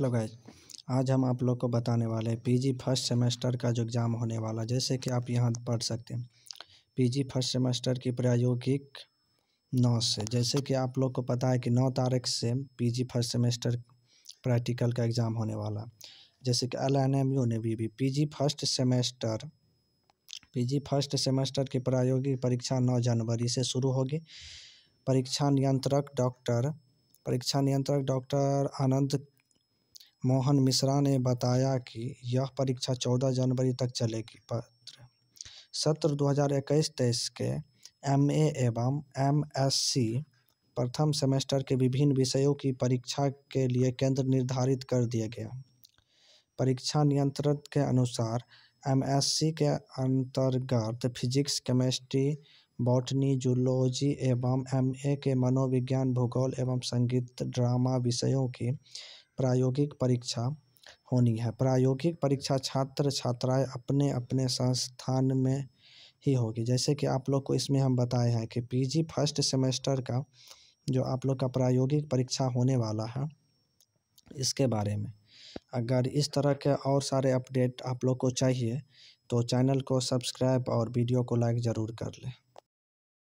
hello guys आज हम आप लोग को बताने वाले हैं पीजी फर्स्ट सेमेस्टर का जो एग्ज़ाम होने वाला जैसे कि आप यहाँ पढ़ सकते हैं पीजी फर्स्ट सेमेस्टर की प्रायोगिक नौ से जैसे कि आप लोग को पता है कि नौ तारीख से पीजी फर्स्ट सेमेस्टर प्रैक्टिकल का एग्ज़ाम होने वाला जैसे कि एल एन एम यू ने भी, भी p first semester p first semester की प्रायोगिक परीक्षा नौ जनवरी से शुरू होगी परीक्षा नियंत्रक डॉक्टर परीक्षा नियंत्रक डॉक्टर आनंद मोहन मिश्रा ने बताया कि यह परीक्षा चौदह जनवरी तक चलेगी पत्र सत्र दो हज़ार इक्कीस तेईस के एम ए एवं एम एस सी प्रथम सेमेस्टर के विभिन्न विषयों की परीक्षा के लिए केंद्र निर्धारित कर दिया गया परीक्षा नियंत्रण के अनुसार एमएससी के अंतर्गत फिजिक्स केमिस्ट्री बॉटनी जूलॉजी एवं एमए के मनोविज्ञान भूगोल एवं संगीत ड्रामा विषयों की प्रायोगिक परीक्षा होनी है प्रायोगिक परीक्षा छात्र छात्राएं अपने अपने संस्थान में ही होगी जैसे कि आप लोग को इसमें हम बताए हैं कि पीजी फर्स्ट सेमेस्टर का जो आप लोग का प्रायोगिक परीक्षा होने वाला है इसके बारे में अगर इस तरह के और सारे अपडेट आप लोग को चाहिए तो चैनल को सब्सक्राइब और वीडियो को लाइक ज़रूर कर लें